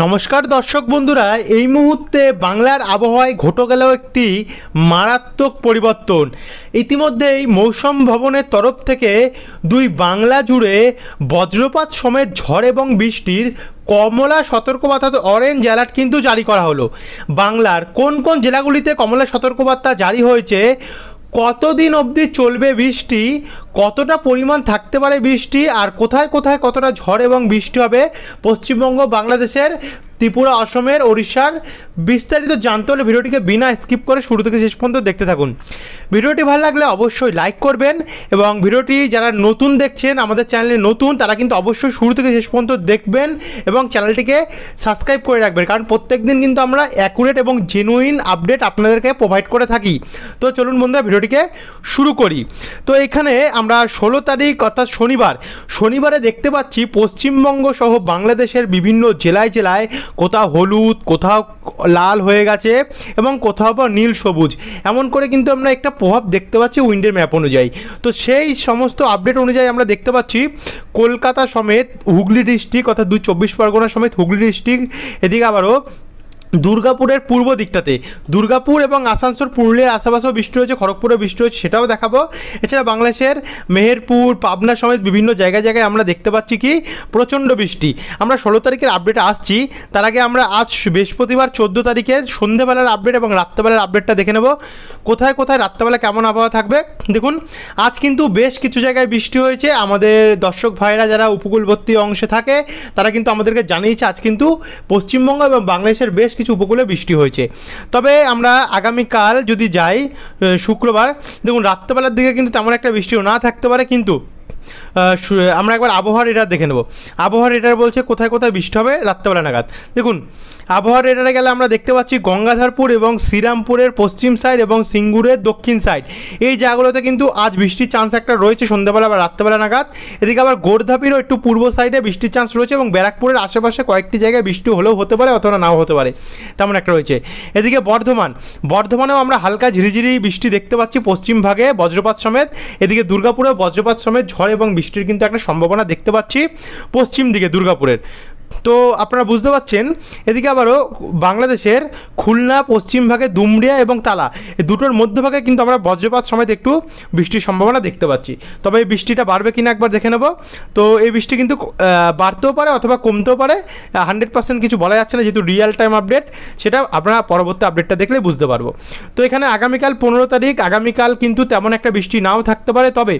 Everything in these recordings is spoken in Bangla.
নমস্কার দর্শক বন্ধুরা এই মুহূর্তে বাংলার আবহাওয়ায় ঘটে গেল একটি মারাত্মক পরিবর্তন ইতিমধ্যেই মৌসুম ভবনের তরফ থেকে দুই বাংলা জুড়ে বজ্রপাত সমেত ঝড় এবং বৃষ্টির কমলা সতর্কবার্তা অরেঞ্জ অ্যালার্ট কিন্তু জারি করা হলো বাংলার কোন কোন জেলাগুলিতে কমলা সতর্কবার্তা জারি হয়েছে কতদিন অবধি চলবে বৃষ্টি কতটা পরিমাণ থাকতে পারে বৃষ্টি আর কোথায় কোথায় কতটা ঝড় এবং বৃষ্টি হবে পশ্চিমবঙ্গ বাংলাদেশের ত্রিপুরা অসমের ওড়িশার বিস্তারিত জানতে হলে ভিডিওটিকে বিনা স্কিপ করে শুরু থেকে শেষ পর্যন্ত দেখতে থাকুন ভিডিওটি ভালো লাগলে অবশ্যই লাইক করবেন এবং ভিডিওটি যারা নতুন দেখছেন আমাদের চ্যানেলে নতুন তারা কিন্তু অবশ্যই শুরু থেকে শেষ পর্যন্ত দেখবেন এবং চ্যানেলটিকে সাবস্ক্রাইব করে রাখবেন কারণ প্রত্যেক দিন কিন্তু আমরা অ্যাকুরেট এবং জেনুইন আপডেট আপনাদেরকে প্রোভাইড করে থাকি তো চলুন বন্ধুরা ভিডিওটিকে শুরু করি তো এখানে আমরা ষোলো তারিখ অর্থাৎ শনিবার শনিবারে দেখতে পাচ্ছি পশ্চিমবঙ্গ সহ বাংলাদেশের বিভিন্ন জেলায় জেলায় কোথাও হলুদ কোথাও লাল হয়ে গেছে এবং কোথাও বা নীল সবুজ এমন করে কিন্তু আমরা একটা প্রভাব দেখতে পাচ্ছি উইন্ডের ম্যাপ অনুযায়ী তো সেই সমস্ত আপডেট অনুযায়ী আমরা দেখতে পাচ্ছি কলকাতা সমেত হুগলি ডিস্ট্রিক্ট অর্থাৎ দুই চব্বিশ পরগনা সমেত হুগলি ডিস্ট্রিক্ট এদিকে আবারও দুর্গাপুরের পূর্ব দিকটাতে দুর্গাপুর এবং আসানসোল পুরুলিয়ার আশেপাশেও বৃষ্টি হয়েছে খড়গপুরে বৃষ্টি হয়েছে সেটাও দেখাবো এছাড়া বাংলাদেশের মেহেরপুর পাবনা সমেত বিভিন্ন জায়গায় জায়গায় আমরা দেখতে পাচ্ছি কি প্রচণ্ড বৃষ্টি আমরা ষোলো তারিখের আপডেট আসছি তার আগে আমরা আজ বৃহস্পতিবার চোদ্দো তারিখের সন্ধেবেলার আপডেট এবং রাত্রেবেলার আপডেটটা দেখে নেব কোথায় কোথায় রাত্রেবেলা কেমন আবহাওয়া থাকবে দেখুন আজ কিন্তু বেশ কিছু জায়গায় বৃষ্টি হয়েছে আমাদের দর্শক ভাইরা যারা উপকূলবর্তী অংশে থাকে তারা কিন্তু আমাদেরকে জানিয়েছে আজ কিন্তু পশ্চিমবঙ্গ এবং বাংলাদেশের বেশ কিছু উপকূলে বৃষ্টি হয়েছে তবে আমরা আগামীকাল যদি যাই শুক্রবার দেখুন রাত্রেবেলার দিকে কিন্তু তেমন একটা বৃষ্টিও না থাকতে পারে কিন্তু আমরা একবার আবহাওয়ার এটা দেখে নেব আবহাওয়ার এটার বলছে কোথায় কোথায় বৃষ্টি হবে রাত্রেবেলা নাগাদ দেখুন আবহাওয়ার রেডারে গেলে আমরা দেখতে পাচ্ছি গঙ্গাধরপুর এবং শ্রীরামপুরের পশ্চিম সাইড এবং সিঙ্গুরের দক্ষিণ সাইড এই জায়গাগুলোতে কিন্তু আজ বৃষ্টির চান্স একটা রয়েছে সন্ধ্যাবেলা বা রাত্রেবেলা নাগাদ এদিকে আবার গোর্ধাপিরও একটু পূর্ব সাইডে বৃষ্টির চান্স রয়েছে এবং ব্যারাকপুরের আশেপাশে কয়েকটি জায়গায় বৃষ্টি হলেও হতে পারে অথবা নাও হতে পারে তেমন একটা রয়েছে এদিকে বর্ধমান বর্ধমানেও আমরা হালকা ঝিরিঝিরি বৃষ্টি দেখতে পাচ্ছি পশ্চিম ভাগে বজ্রপাত সমেত এদিকে দুর্গাপুরেও বজ্রপাত সমেত ঝড় এবং বৃষ্টির কিন্তু একটা সম্ভাবনা দেখতে পাচ্ছি পশ্চিম দিকে দুর্গাপুরের তো আপনারা বুঝতে পারছেন এদিকে আবারও বাংলাদেশের খুলনা পশ্চিম ভাগে দুমড়িয়া এবং তালা এই দুটোর মধ্যভাগে কিন্তু আমরা বজ্রপাত সময় একটু বৃষ্টির সম্ভাবনা দেখতে পাচ্ছি তবে এই বৃষ্টিটা বাড়বে কিনা একবার দেখে নেব তো এই বৃষ্টি কিন্তু বাড়তেও পারে অথবা কমতেও পারে হান্ড্রেড পার্সেন্ট কিছু বলা যাচ্ছে না যেহেতু রিয়েল টাইম আপডেট সেটা আপনারা পরবর্তী আপডেটটা দেখলে বুঝতে পারবো তো এখানে আগামীকাল পনেরো তারিখ আগামীকাল কিন্তু তেমন একটা বৃষ্টি নাও থাকতে পারে তবে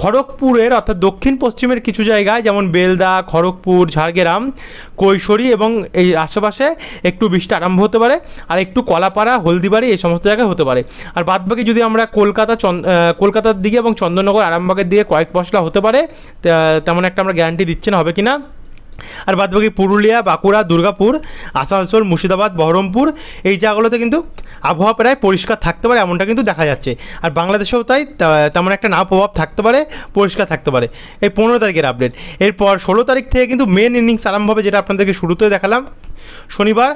খড়গপুরের অর্থাৎ দক্ষিণ পশ্চিমের কিছু জায়গায় যেমন বেলদা খড়গপুর ঝাড়গ্রাম কৈশোরী এবং এই আশেপাশে একটু বৃষ্টি আরম্ভ হতে পারে আর একটু কলাপাড়া হলদিবাড়ি এই সমস্ত জায়গায় হতে পারে আর বাদবাকি যদি আমরা কলকাতা চন্দ কলকাতার দিকে এবং চন্দননগর আরামবাগের দিকে কয়েক পশলা হতে পারে তেমন একটা আমরা গ্যারান্টি দিচ্ছি না হবে কি না আর বাদবাকি পুরুলিয়া বাঁকুড়া দুর্গাপুর আসানসোল মুর্শিদাবাদ বহরমপুর এই জায়গাগুলোতে কিন্তু আবহাওয়া প্রায় পরিষ্কার থাকতে পারে এমনটা কিন্তু দেখা যাচ্ছে আর বাংলাদেশেও তাই তেমন একটা না প্রভাব থাকতে পারে পরিষ্কার থাকতে পারে এই পনেরো তারিখের আপডেট এরপর ষোলো তারিখ থেকে কিন্তু মেন ইনিংস আরম্ভ হবে যেটা আপনাদেরকে শুরুতে দেখালাম শনিবার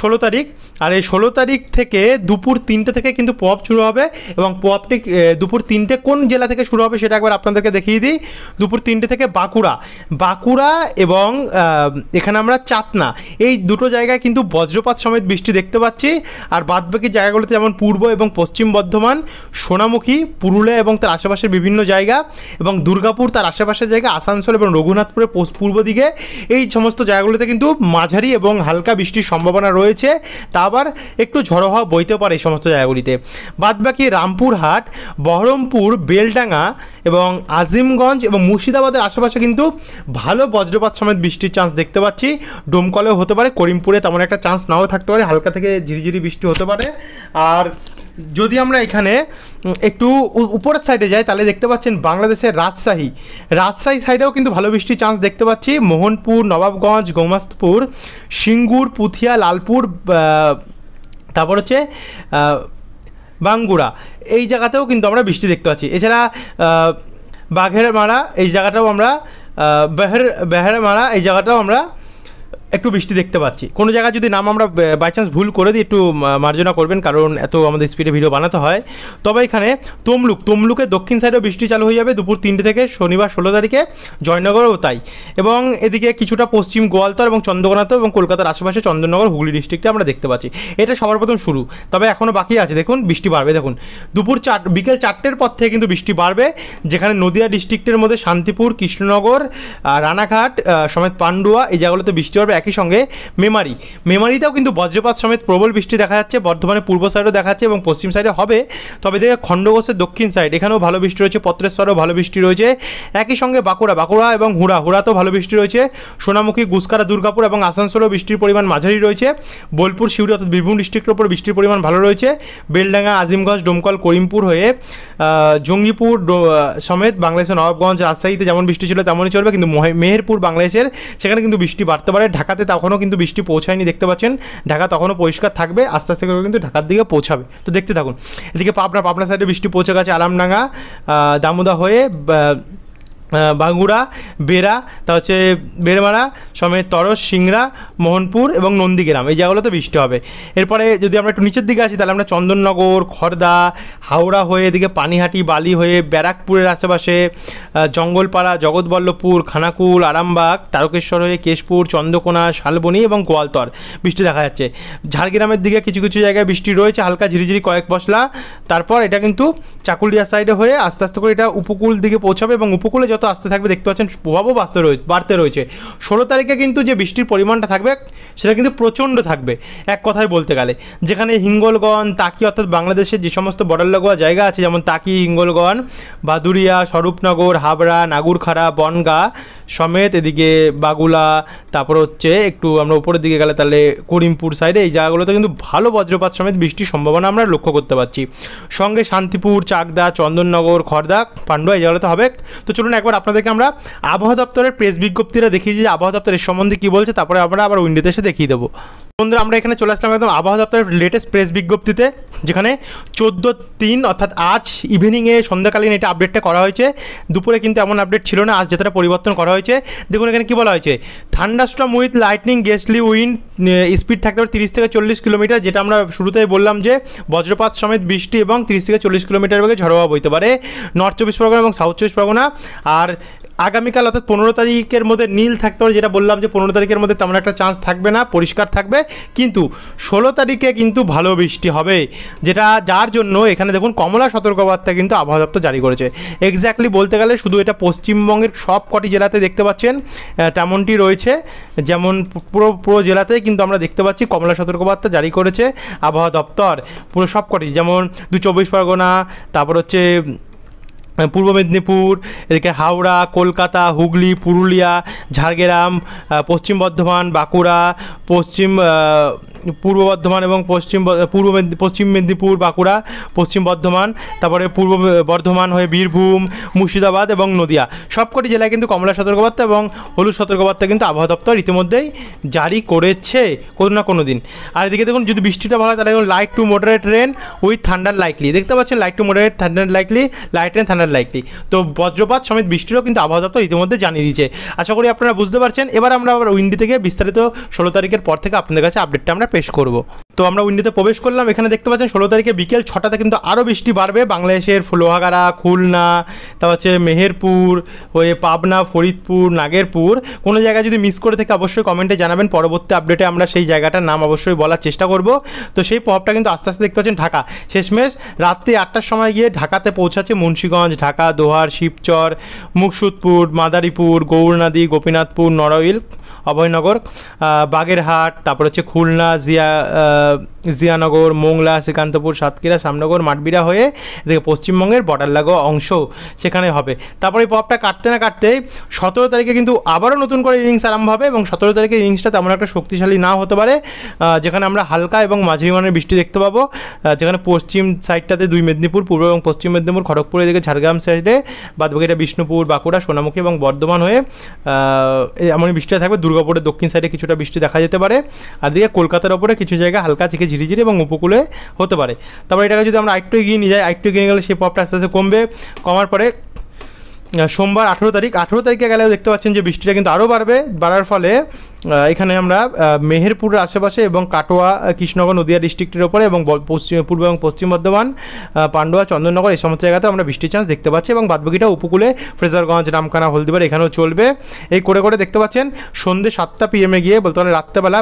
ষোলো তারিখ আর এই ষোলো তারিখ থেকে দুপুর তিনটে থেকে কিন্তু পপ শুরু হবে এবং পপটি দুপুর তিনটে কোন জেলা থেকে শুরু হবে সেটা একবার আপনাদেরকে দেখিয়ে দিই দুপুর তিনটে থেকে বাঁকুড়া বাঁকুড়া এবং এখানে আমরা চাতনা এই দুটো জায়গায় কিন্তু বজ্রপাত সমেত বৃষ্টি দেখতে পাচ্ছি আর বাদবাকি জায়গাগুলোতে যেমন পূর্ব এবং পশ্চিম বর্ধমান সোনামুখী পুরুলিয়া এবং তার আশেপাশের বিভিন্ন জায়গা এবং দুর্গাপুর তার আশেপাশের জায়গা আসানসোল এবং রঘুনাথপুরের পূর্ব দিকে এই সমস্ত জায়গাগুলোতে কিন্তু মাঝারি এবং হালকা বৃষ্টির সম্ভাবনা রয়েছে তা আবার একটু ঝড়ো হওয়া বইতে পারে এই সমস্ত জায়গাগুলিতে বাদবাকি রামপুরহাট বহরমপুর বেলডাঙ্গা এবং আজিমগঞ্জ এবং মুর্শিদাবাদের আশেপাশে কিন্তু ভালো বজ্রপাত সমেত বৃষ্টির চান্স দেখতে পাচ্ছি ডোমকলেও হতে পারে করিমপুরে তেমন একটা চান্স নাও থাকতে পারে হালকা থেকে ঝিরিঝিরি বৃষ্টি হতে পারে আর যদি আমরা এখানে একটু উপরের সাইডে যাই তাহলে দেখতে পাচ্ছেন বাংলাদেশের রাজশাহী রাজশাহী সাইডেও কিন্তু ভালো বৃষ্টির চান্স দেখতে পাচ্ছি মোহনপুর নবাবগঞ্জ গোমাস্তপুর সিঙ্গুর পুথিয়া লালপুর তারপর হচ্ছে বাঙ্গুড়া এই জায়গাতেও কিন্তু আমরা বৃষ্টি দেখতে পাচ্ছি এছাড়া বাঘের মারা এই জায়গাটাও আমরা বেহের বেহের মারা এই জায়গাটাও আমরা একটু বৃষ্টি দেখতে পাচ্ছি কোনো জায়গায় যদি নাম আমরা বাই চান্স ভুল করে দিই একটু মার্জনা করবেন কারণ এত আমাদের স্পিডে ভিডিও বানাতে হয় তবে এখানে তমলুক তমলুকে দক্ষিণ সাইডেও বৃষ্টি চালু হয়ে যাবে দুপুর তিনটে থেকে শনিবার ষোলো তারিখে জয়নগরেও তাই এবং এদিকে কিছুটা পশ্চিম গোয়ালতর এবং চন্দ্রকোনাতে এবং কলকাতার আশেপাশে চন্দ্রনগর হুগলি ডিস্ট্রিক্টে আমরা দেখতে পাচ্ছি এটা সবার প্রথম শুরু তবে এখনও বাকি আছে দেখুন বৃষ্টি বাড়বে দেখুন দুপুর চার বিকেল চারটের পর থেকে কিন্তু বৃষ্টি বাড়বে যেখানে নদিয়া ডিস্ট্রিক্টের মধ্যে শান্তিপুর কৃষ্ণনগর রানাঘাট সমেত পান্ডুয়া এই জায়গাগুলোতে বৃষ্টি বাড়বে এক একই সঙ্গে মেমারি মেমারিতেও কিন্তু বজ্রপাত সমেত প্রবল বৃষ্টি দেখা যাচ্ছে বর্ধমানের পূর্ব সাইডও দেখা যাচ্ছে এবং পশ্চিম সাইডে হবে তবে দেখে খণ্ডঘোষের দক্ষিণ সাইড এখানেও ভালো বৃষ্টি রয়েছে পত্রেশ্বরেও ভালো বৃষ্টি রয়েছে একই সঙ্গে বাঁকুড়া বাঁকুড়া এবং হুড়া হুড়াতেও ভালো বৃষ্টি রয়েছে সোনামুখী গুসকারা দুর্গাপুর এবং আসানসোলেও বৃষ্টির পরিমাণ মাঝারি রয়েছে বোলপুর শিউরি অর্থাৎ বীরভূম ডিস্ট্রিক্টের উপর বৃষ্টির পরিমাণ ভালো রয়েছে বেলডাঙ্গা আজিমগঞ্জ ডোমকল করিমপুর হয়ে জঙ্গিপুর সমেত বাংলাদেশের নবাবগঞ্জ রাজশাহীতে যেমন বৃষ্টি ছিল তেমনই চলবে কিন্তু মেহেরপুর বাংলাদেশের সেখানে কিন্তু বৃষ্টি বাড়তে পারে ঢাকা ঢাকাতে তখনও কিন্তু বৃষ্টি পৌঁছায়নি দেখতে পাচ্ছেন ঢাকা তখনও পরিষ্কার থাকবে আস্তে আস্তে করে কিন্তু ঢাকার দিকে পৌঁছাবে তো দেখতে থাকুন এদিকে পাবনা পাবনা সাইডে বৃষ্টি পৌঁছে গেছে আলামডাঙ্গা দামুদা হয়ে বাঙ্গুড়া বেড়া তা হচ্ছে বেড়মারা সমেত তরস সিংড়া মোহনপুর এবং নন্দীগ্রাম এই জায়গাগুলোতে বৃষ্টি হবে এরপরে যদি আমরা একটু নিচের দিকে আসি তাহলে আমরা চন্দননগর খর্দা হাওড়া হয়ে এদিকে পানিহাটি বালি হয়ে ব্যারাকপুরের আশেপাশে জঙ্গলপাড়া জগৎবল্লভপুর খানাকুল আরামবাগ তারকেশ্বর হয়ে কেশপুর চন্দ্রকোনা শালবনি এবং গোয়ালতর বৃষ্টি দেখা যাচ্ছে ঝাড়গ্রামের দিকে কিছু কিছু জায়গায় বৃষ্টি রয়েছে হালকা ঝিরিঝিরি কয়েক পশলা তারপর এটা কিন্তু চাকুলিয়া সাইডে হয়ে আস্তে আস্তে করে এটা উপকূল দিকে পৌঁছাবে এবং উপকূলে যত আসতে থাকবে দেখতে পাচ্ছেন প্রভাবও বাড়তে রয়ে বাড়তে রয়েছে ষোলো তারিখে কিন্তু যে বৃষ্টির পরিমাণটা থাকবে সেটা কিন্তু প্রচণ্ড থাকবে এক কথায় বলতে গেলে যেখানে হিঙ্গলগঞ্জ তাকি অর্থাৎ বাংলাদেশের যে সমস্ত বর্ডার লাগোয়া জায়গা আছে যেমন তাকি হিঙ্গলগঞ্জ বাদুরিয়া স্বরূপনগর হাবড়া নাগুরখাড়া বনগা সমেত এদিকে বাগুলা তারপর হচ্ছে একটু আমরা উপরের দিকে গেলে তাহলে করিমপুর সাইডে এই জায়গাগুলোতে কিন্তু ভালো বজ্রপাত সমেত বৃষ্টির সম্ভাবনা আমরা লক্ষ্য করতে পারছি সঙ্গে শান্তিপুর চাকদা চন্দননগর খর্দা পাণ্ডুয়া এই জায়গাগুলোতে হবে তো চলুন এক একবার আপনাদেরকে আমরা আবহাওয়া দপ্তরের প্রেস বিজ্ঞপ্তিটা দেখিয়ে দিই আবহাওয়া দপ্তরের সম্বন্ধে কী বলছে তারপরে আমরা আবার উইন্ডোতে এসে দেখিয়ে দেবো বন্ধুরা আমরা এখানে চলে আসলাম একদম আবহাওয়া দপ্তরের লেটেস্ট প্রেস বিজ্ঞপ্তিতে যেখানে চোদ্দ তিন অর্থাৎ আজ ইভিনিংয়ে সন্ধ্যাকালীন এটা আপডেটটা করা হয়েছে দুপুরে কিন্তু এমন আপডেট ছিল না আজ যেটা পরিবর্তন করা হয়েছে দেখুন এখানে কী বলা হয়েছে storm with lightning gusty wind speed থাকতে পারে তিরিশ থেকে চল্লিশ কিলোমিটার যেটা আমরা শুরুতেই বললাম যে বজ্রপাত সমেত বৃষ্টি এবং তিরিশ থেকে চল্লিশ কিলোমিটার বেগে ঝড়োয়া বইতে পারে নর্থ চব্বিশ পরগনা এবং সাউথ চব্বিশ পরগনা আর আগামীকাল অর্থাৎ পনেরো তারিখের মধ্যে নীল থাকতে পারে যেটা বললাম যে পনেরো তারিখের মধ্যে তেমন একটা চান্স থাকবে না পরিষ্কার থাকবে কিন্তু ষোলো তারিখে কিন্তু ভালো বৃষ্টি হবে যেটা যার জন্য এখানে দেখুন কমলা সতর্কবার্তা কিন্তু আবহাওয়া দপ্তর জারি করেছে এক্স্যাক্টলি বলতে গেলে শুধু এটা পশ্চিমবঙ্গের সব কটি জেলাতে দেখতে পাচ্ছেন তেমনটি রয়েছে যেমন পুরো পুরো জেলাতেই কিন্তু আমরা দেখতে পাচ্ছি কমলা সতর্কবার্তা জারি করেছে আবহাওয়া দপ্তর পুরো সব কটি যেমন দু চব্বিশ পরগনা তারপর হচ্ছে মানে পূর্ব মেদিনীপুর এদিকে হাওড়া কলকাতা হুগলি পুরুলিয়া ঝাড়গ্রাম পশ্চিম বর্ধমান বাঁকুড়া পশ্চিম পূর্ব বর্ধমান এবং পশ্চিম পূর্ব পশ্চিম মেদিনীপুর বাঁকুড়া পশ্চিম বর্ধমান তারপরে পূর্ব বর্ধমান হয়ে বীরভূম মুর্শিদাবাদ এবং নদিয়া সবকটি জেলায় কিন্তু কমলা সতর্কবার্তা এবং হলুদ সতর্কবার্তা কিন্তু আবহাওয়া দপ্তর ইতিমধ্যেই জারি করেছে কোনো না কোনো দিন আর এদিকে দেখুন যদি বৃষ্টিটা ভালো হয় তাহলে light to moderate rain with thunder likely দেখতে পাচ্ছেন light to moderate thunder likely light rain thunder likely তো বজ্রপাত সমেত বৃষ্টিরও কিন্তু আবহাওয়া দপ্তর ইতিমধ্যে জানিয়ে দিয়েছে আশা করি আপনারা বুঝতে পারছেন এবার আমরা আবার উইন্ডি থেকে বিস্তারিত ষোলো তারিখের পর থেকে আপনাদের কাছে আপডেটটা আমরা পেশ করব তো আমরা উইন্ডোতে প্রবেশ করলাম এখানে দেখতে পাচ্ছেন ষোলো তারিখে বিকেল ছটাতে কিন্তু আরও বৃষ্টি বাড়বে বাংলাদেশের লোহাগাড়া খুলনা তা হচ্ছে মেহেরপুর ওই পাবনা ফরিদপুর নাগেরপুর কোনো জায়গায় যদি মিস করে থেকে অবশ্যই কমেন্টে জানাবেন পরবর্তী আপডেটে আমরা সেই জায়গাটার নাম অবশ্যই বলার চেষ্টা করব তো সেই প্রভাবটা কিন্তু আস্তে আস্তে দেখতে পাচ্ছেন ঢাকা শেষমেশ রাত্রি আটটার সময় গিয়ে ঢাকাতে পৌঁছাচ্ছে মুন্সীগঞ্জ ঢাকা দোহার শিবচর মুকসুদপুর মাদারীপুর গৌরনাদী গোপীনাথপুর নরইল অভয়নগর বাগেরহাট তারপর হচ্ছে খুলনা জিয়া uh, জিয়ানগর মোংলা শ্রীকান্তপুর সাতক্ষীরা শ্যামনগর মাটবিরা হয়ে এদিকে পশ্চিমবঙ্গের বর্ডার লাগোয়া অংশ সেখানে হবে তারপরে এই পপটা কাটতে না কাটতেই সতেরো তারিখে কিন্তু আবারও নতুন করে ইনিংস আরম্ভ হবে এবং সতেরো তারিখে ইনিংসটা তেমন একটা শক্তিশালী না হতে পারে যেখানে আমরা হালকা এবং মাঝারি মানের বৃষ্টি দেখতে পাবো যেখানে পশ্চিম সাইডটাতে দুই মেদিনীপুর পূর্ব এবং পশ্চিম মেদিনীপুর খড়গপুর এদিকে ঝাড়গ্রাম সাইডে এটা বিষ্ণুপুর বাঁকুড়া সোনামুখী এবং বর্ধমান হয়ে এমনই বৃষ্টিটা থাকবে দুর্গাপুরের দক্ষিণ সাইডে কিছুটা বৃষ্টি দেখা যেতে পারে আর দিকে কলকাতার ওপরে কিছু জায়গা হালকা থেকে ঝিরিঝিরি এবং উপকূলে হতে পারে তারপর এটাকে যদি আমরা আরেকটু এগিয়ে নিয়ে যাই আরেকটু এগিয়ে গেলে সেই প্রভাবটা আস্তে আস্তে কমবে কমার পরে সোমবার আঠেরো তারিখ আঠেরো তারিখে গেলেও দেখতে পাচ্ছেন যে বৃষ্টিটা কিন্তু আরও বাড়বে বাড়ার ফলে এখানে আমরা মেহেরপুরের আশেপাশে এবং কাটোয়া কৃষ্ণনগর নদীয়া ডিস্ট্রিক্টের ওপরে এবং পশ্চিম পূর্ব এবং পশ্চিম বর্ধমান পান্ডুয়া চন্দননগর এই সমস্ত জায়গাতে আমরা বৃষ্টির চান্স দেখতে পাচ্ছি এবং বাদবাকিটা উপকূলে ফ্রেজারগঞ্জ নামখানা হলদিবার এখানেও চলবে এই করে করে দেখতে পাচ্ছেন সন্ধ্যে সাতটা পিএমে গিয়ে বলতে পারেন রাত্রেবেলা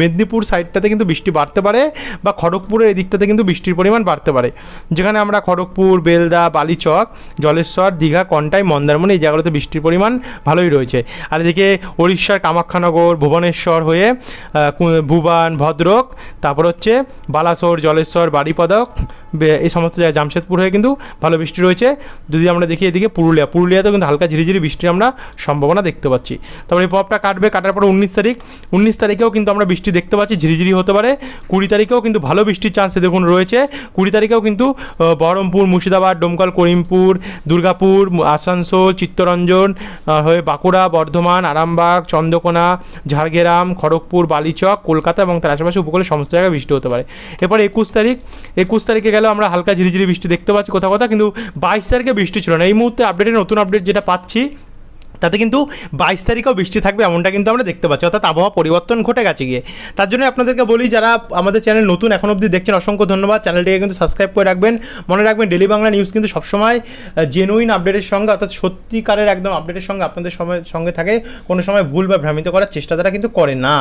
মেদিনীপুর সাইডটাতে কিন্তু বৃষ্টি বাড়তে পারে বা খড়গপুরের এই দিকটাতে কিন্তু বৃষ্টির পরিমাণ বাড়তে পারে যেখানে আমরা খড়গপুর বেলদা বালিচক জলেশ্বর দীঘা কন্টাই মন্দারমণি এই জায়গাগুলোতে বৃষ্টির পরিমাণ ভালোই রয়েছে আর এদিকে উড়িষ্যার কামাখ্যানগর ভুবনেশ্বর হয়ে ভুবান ভদ্রক তারপর হচ্ছে বালাসোর জলেশ্বর বাড়িপদক এই সমস্ত জায়গায় জামশেদপুর হয়ে কিন্তু ভালো বৃষ্টি রয়েছে যদি আমরা দেখি এদিকে পুরুলিয়া পুরুলিয়াতেও কিন্তু হালকা ঝিরিঝিরি বৃষ্টির আমরা সম্ভাবনা দেখতে পাচ্ছি তারপরে এই প্রভাবটা কাটবে কাটার পরে উনিশ তারিখ উনিশ তারিখেও কিন্তু আমরা বৃষ্টি দেখতে পাচ্ছি ঝিরিঝিরি হতে পারে কুড়ি তারিখেও কিন্তু ভালো বৃষ্টির চান্স দেখুন রয়েছে কুড়ি তারিখেও কিন্তু বহরমপুর মুর্শিদাবাদ ডোমকল করিমপুর দুর্গাপুর আসানসোল চিত্তরঞ্জন হয়ে বাঁকুড়া বর্ধমান আরামবাগ চন্দ্রকোনা ঝাড়গ্রাম খড়গপুর বালিচক কলকাতা এবং তার আশেপাশে উপকূলে সমস্ত জায়গায় বৃষ্টি হতে পারে এরপরে একুশ তারিখ একুশ তারিখে গেলে গেলেও আমরা হালকা ঝিরিঝিরি বৃষ্টি দেখতে পাচ্ছি কোথাও কোথাও কিন্তু বাইশ তারিখে বৃষ্টি ছিল না এই মুহূর্তে আপডেটের নতুন আপডেট যেটা পাচ্ছি তাতে কিন্তু বাইশ তারিখেও বৃষ্টি থাকবে এমনটা কিন্তু আমরা দেখতে পাচ্ছি অর্থাৎ আবহাওয়া পরিবর্তন ঘটে গেছে গিয়ে তার জন্য আপনাদেরকে বলি যারা আমাদের চ্যানেল নতুন এখন অবধি দেখছেন অসংখ্য ধন্যবাদ চ্যানেলটিকে কিন্তু সাবস্ক্রাইব করে রাখবেন মনে রাখবেন ডেলি বাংলা নিউজ কিন্তু সবসময় জেনুইন আপডেটের সঙ্গে অর্থাৎ সত্যিকারের একদম আপডেটের সঙ্গে আপনাদের সময় সঙ্গে থাকে কোনো সময় ভুল বা ভ্রামিত করার চেষ্টা তারা কিন্তু করে না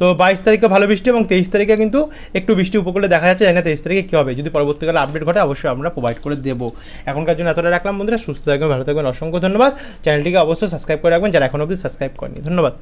তো বাইশ তারিখে ভালো বৃষ্টি এবং তেইশ তারিখে কিন্তু একটু বৃষ্টি উপকূলে দেখা যাচ্ছে জানি না তেইশ তারিখে কী হবে যদি পরবর্তীকালে আপডেট ঘটে অবশ্যই আমরা প্রোভাইড করে দেবো এখনকার জন্য এতটা রাখলাম বন্ধুরা সুস্থ থাকবেন ভালো থাকবেন অসংখ্য ধন্যবাদ চ্যানেলটিকে অবশ্যই সাবস্ক্রাইব করে রাখবেন যারা এখন অবধি সাবস্ক্রাইব করেনি ধন্যবাদ